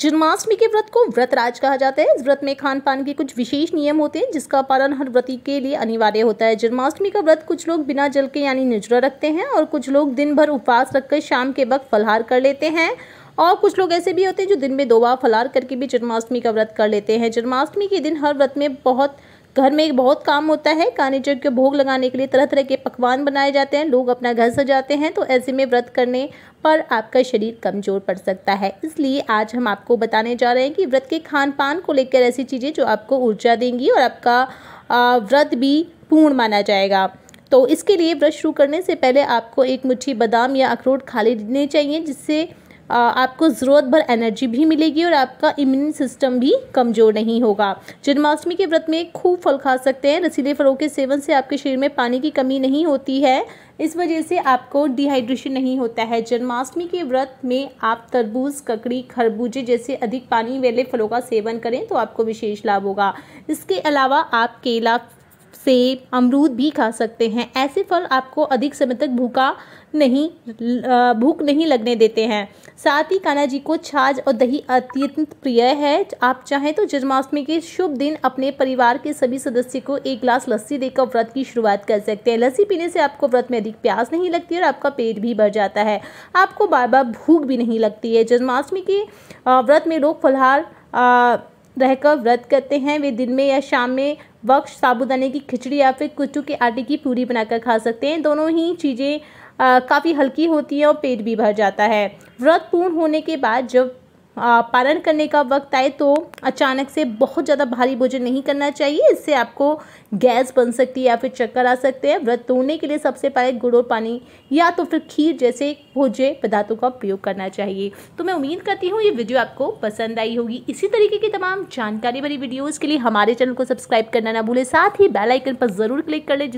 जन्माष्टमी के व्रत को व्रत राज कहा जाता है इस व्रत में खान पान के कुछ विशेष नियम होते हैं जिसका पालन हर व्रती के लिए अनिवार्य होता है जन्माष्टमी का व्रत कुछ लोग बिना जल के यानी निजरा रखते हैं और कुछ लोग दिन भर उपवास रखकर शाम के वक्त फलहार कर लेते हैं और कुछ लोग ऐसे भी होते हैं जो दिन में दो बार फलहार करके भी जन्माष्टमी का व्रत कर लेते हैं जन्माष्टमी के दिन हर व्रत में बहुत घर में बहुत काम होता है कानी चौथ के भोग लगाने के लिए तरह तरह के पकवान बनाए जाते हैं लोग अपना घर सजाते हैं तो ऐसे में व्रत करने पर आपका शरीर कमज़ोर पड़ सकता है इसलिए आज हम आपको बताने जा रहे हैं कि व्रत के खान पान को लेकर ऐसी चीज़ें जो आपको ऊर्जा देंगी और आपका व्रत भी पूर्ण माना जाएगा तो इसके लिए व्रत शुरू करने से पहले आपको एक मुट्ठी बादाम या अखरोट खा लेने चाहिए जिससे आपको ज़रूरत भर एनर्जी भी मिलेगी और आपका इम्यून सिस्टम भी कमज़ोर नहीं होगा जन्माष्टमी के व्रत में खूब फल खा सकते हैं रसीले फलों के सेवन से आपके शरीर में पानी की कमी नहीं होती है इस वजह से आपको डिहाइड्रेशन नहीं होता है जन्माष्टमी के व्रत में आप तरबूज ककड़ी खरबूजे जैसे अधिक पानी वाले फलों का सेवन करें तो आपको विशेष लाभ होगा इसके अलावा आप केला सेब अमरूद भी खा सकते हैं ऐसे फल आपको अधिक समय तक भूखा नहीं भूख नहीं लगने देते हैं साथ ही कान्हा जी को छाछ और दही अत्यंत प्रिय है आप चाहें तो जन्माष्टमी के शुभ दिन अपने परिवार के सभी सदस्य को एक ग्लास लस्सी देकर व्रत की शुरुआत कर सकते हैं लस्सी पीने से आपको व्रत में अधिक प्यास नहीं लगती और आपका पेट भी भर जाता है आपको बार बार भूख भी नहीं लगती है जन्माष्टमी के व्रत में लोग फलहार रहकर व्रत करते हैं वे दिन में या शाम में वक्त साबुदाने की खिचड़ी या फिर कुचू के आटे की पूरी बनाकर खा सकते हैं दोनों ही चीज़ें काफ़ी हल्की होती हैं और पेट भी भर जाता है व्रत पूर्ण होने के बाद जब पालन करने का वक्त आए तो अचानक से बहुत ज़्यादा भारी भोजन नहीं करना चाहिए इससे आपको गैस बन सकती है या फिर चक्कर आ सकते हैं व्रत तोड़ने के लिए सबसे पहले गुड़ और पानी या तो फिर खीर जैसे भोज्य पदार्थों का उपयोग करना चाहिए तो मैं उम्मीद करती हूँ ये वीडियो आपको पसंद आई होगी इसी तरीके की तमाम जानकारी भरी वीडियोज़ के लिए हमारे चैनल को सब्सक्राइब करना ना भूलें साथ ही बेलाइकन पर ज़रूर क्लिक कर लें